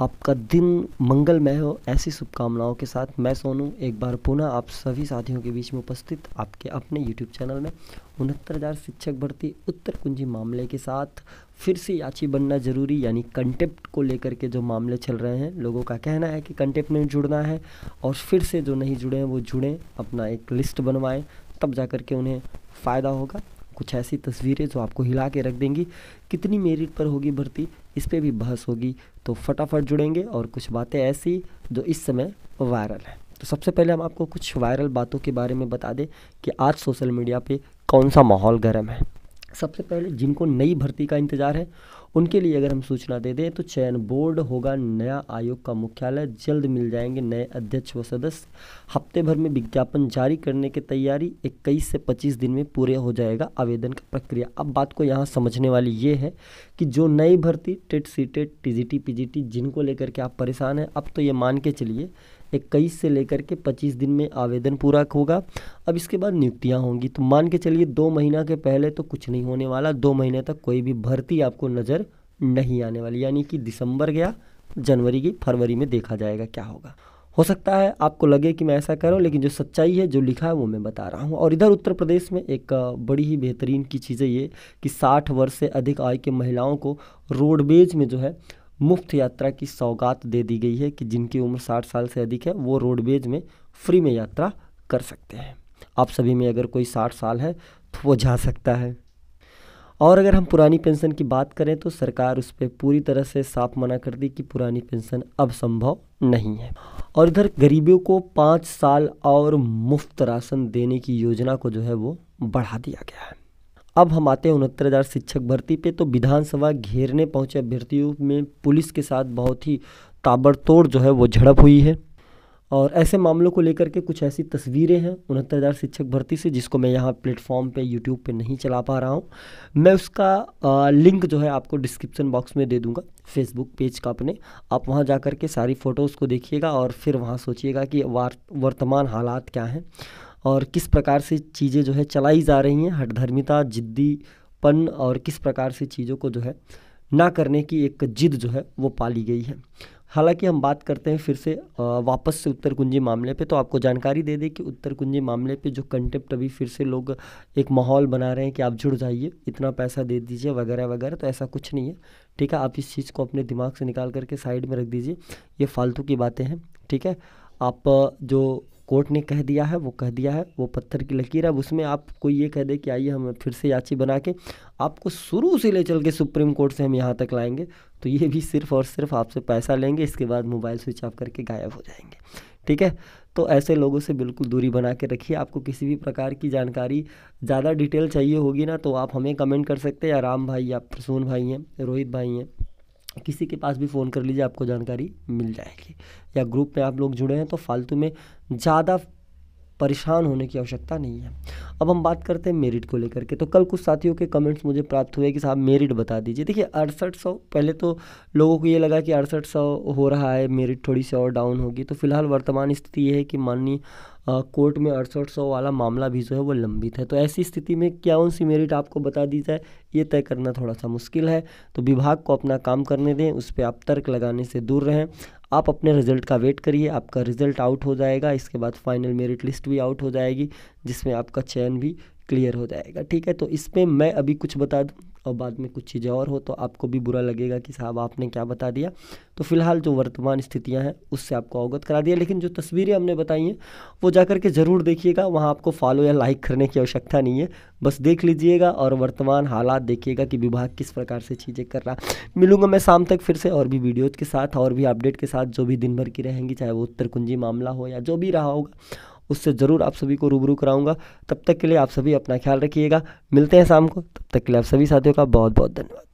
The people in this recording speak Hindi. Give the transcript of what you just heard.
आपका दिन मंगलमय हो ऐसी शुभकामनाओं के साथ मैं सोनू एक बार पुनः आप सभी साथियों के बीच में उपस्थित आपके अपने यूट्यूब चैनल में उनहत्तर हज़ार शिक्षक भर्ती उत्तर कुंजी मामले के साथ फिर से याची बनना जरूरी यानी कंटेप्ट को लेकर के जो मामले चल रहे हैं लोगों का कहना है कि कंटेप्ट में जुड़ना है और फिर से जो नहीं जुड़े हैं वो जुड़ें अपना एक लिस्ट बनवाएँ तब जा कर के उन्हें फ़ायदा होगा कुछ ऐसी तस्वीरें जो आपको हिला के रख देंगी कितनी मेरिट पर होगी भर्ती इस पर भी बहस होगी तो फटाफट जुड़ेंगे और कुछ बातें ऐसी जो इस समय वायरल हैं तो सबसे पहले हम आपको कुछ वायरल बातों के बारे में बता दें कि आज सोशल मीडिया पे कौन सा माहौल गर्म है सबसे पहले जिनको नई भर्ती का इंतजार है उनके लिए अगर हम सूचना दे दें तो चयन बोर्ड होगा नया आयोग का मुख्यालय जल्द मिल जाएंगे नए अध्यक्ष व सदस्य हफ्ते भर में विज्ञापन जारी करने की तैयारी इक्कीस से पच्चीस दिन में पूरे हो जाएगा आवेदन का प्रक्रिया अब बात को यहाँ समझने वाली ये है कि जो नई भर्ती TET C TET T G T जिनको लेकर के आप परेशान हैं अब तो ये मान के चलिए इक्कीस से लेकर के पच्चीस दिन में आवेदन पूरा होगा अब इसके बाद नियुक्तियाँ होंगी तो मान के चलिए दो महीना के पहले तो कुछ नहीं होने वाला दो महीने तक कोई भी भर्ती आपको नज़र नहीं आने वाली यानी कि दिसंबर गया जनवरी की फरवरी में देखा जाएगा क्या होगा हो सकता है आपको लगे कि मैं ऐसा करूं लेकिन जो सच्चाई है जो लिखा है वो मैं बता रहा हूं और इधर उत्तर प्रदेश में एक बड़ी ही बेहतरीन की चीज़ है ये कि 60 वर्ष से अधिक आय के महिलाओं को रोडवेज में जो है मुफ्त यात्रा की सौगात दे दी गई है कि जिनकी उम्र साठ साल से अधिक है वो रोडवेज में फ्री में यात्रा कर सकते हैं आप सभी में अगर कोई साठ साल है तो वो जा सकता है और अगर हम पुरानी पेंशन की बात करें तो सरकार उस पर पूरी तरह से साफ मना कर दी कि पुरानी पेंशन अब संभव नहीं है और इधर गरीबों को पाँच साल और मुफ्त राशन देने की योजना को जो है वो बढ़ा दिया गया है अब हम आते हैं उनहत्तर हज़ार शिक्षक भर्ती पे तो विधानसभा घेरने पहुंचे अभ्यर्थियों में पुलिस के साथ बहुत ही ताबड़तोड़ जो है वो झड़प हुई है और ऐसे मामलों को लेकर के कुछ ऐसी तस्वीरें हैं उनहत्तर हज़ार शिक्षक भर्ती से जिसको मैं यहाँ प्लेटफॉर्म पे यूट्यूब पे नहीं चला पा रहा हूँ मैं उसका आ, लिंक जो है आपको डिस्क्रिप्शन बॉक्स में दे दूँगा फेसबुक पेज का अपने आप वहाँ जा कर के सारी फ़ोटोज़ को देखिएगा और फिर वहाँ सोचिएगा कि वर्तमान हालात क्या हैं और किस प्रकार से चीज़ें जो है चलाई जा रही हैं हठधर्मिता जिद्दीपन और किस प्रकार से चीज़ों को जो है ना करने की एक जिद जो है वो पाली गई है हालांकि हम बात करते हैं फिर से वापस से उत्तर कुंजी मामले पे तो आपको जानकारी दे दें कि उत्तर कुंजी मामले पे जो कंटेप्ट अभी फिर से लोग एक माहौल बना रहे हैं कि आप जुड़ जाइए इतना पैसा दे दीजिए वगैरह वगैरह तो ऐसा कुछ नहीं है ठीक है आप इस चीज़ को अपने दिमाग से निकाल करके साइड में रख दीजिए ये फालतू की बातें हैं ठीक है आप जो कोर्ट ने कह दिया है वो कह दिया है वो पत्थर की लकीर है अब उसमें आपको ये कह दे कि आइए हम फिर से याची बना के आपको शुरू से ले चल के सुप्रीम कोर्ट से हम यहाँ तक लाएंगे तो ये भी सिर्फ और सिर्फ आपसे पैसा लेंगे इसके बाद मोबाइल स्विच ऑफ करके गायब हो जाएंगे ठीक है तो ऐसे लोगों से बिल्कुल दूरी बना के रखिए आपको किसी भी प्रकार की जानकारी ज़्यादा डिटेल चाहिए होगी ना तो आप हमें कमेंट कर सकते हैं या राम भाई या प्रसून भाई हैं रोहित भाई हैं किसी के पास भी फ़ोन कर लीजिए आपको जानकारी मिल जाएगी या ग्रुप में आप लोग जुड़े हैं तो फालतू में ज़्यादा परेशान होने की आवश्यकता नहीं है अब हम बात करते हैं मेरिट को लेकर के तो कल कुछ साथियों के कमेंट्स मुझे प्राप्त हुए कि साहब मेरिट बता दीजिए देखिए अड़सठ सौ पहले तो लोगों को ये लगा कि अड़सठ सौ हो रहा है मेरिट थोड़ी सी और डाउन होगी तो फिलहाल वर्तमान स्थिति ये है कि माननीय कोर्ट में अड़सठ सौ वाला मामला भी जो है वो लंबित है तो ऐसी स्थिति में क्या सी मेरिट आपको बता दी जाए ये तय करना थोड़ा सा मुश्किल है तो विभाग को अपना काम करने दें उस पर आप तर्क लगाने से दूर रहें आप अपने रिजल्ट का वेट करिए आपका रिजल्ट आउट हो जाएगा इसके बाद फाइनल मेरिट लिस्ट भी आउट हो जाएगी जिसमें आपका चयन भी क्लियर हो जाएगा ठीक है तो इसमें मैं अभी कुछ बता दूँ और बाद में कुछ चीज़ें और हो तो आपको भी बुरा लगेगा कि साहब आपने क्या बता दिया तो फिलहाल जो वर्तमान स्थितियाँ हैं उससे आपको अवगत करा दिया लेकिन जो तस्वीरें हमने बताई हैं वो जा के ज़रूर देखिएगा वहाँ आपको फॉलो या लाइक करने की आवश्यकता नहीं है बस देख लीजिएगा और वर्तमान हालात देखिएगा कि विभाग किस प्रकार से चीज़ें कर रहा मिलूंगा मैं शाम तक फिर से और भी वीडियोज़ के साथ और भी अपडेट के साथ जो भी दिन भर की रहेंगी चाहे वो उत्तर कुंजी मामला हो या जो भी रहा होगा उससे ज़रूर आप सभी को रूबरू कराऊंगा तब तक के लिए आप सभी अपना ख्याल रखिएगा मिलते हैं शाम को तब तक के लिए आप सभी साथियों का बहुत बहुत धन्यवाद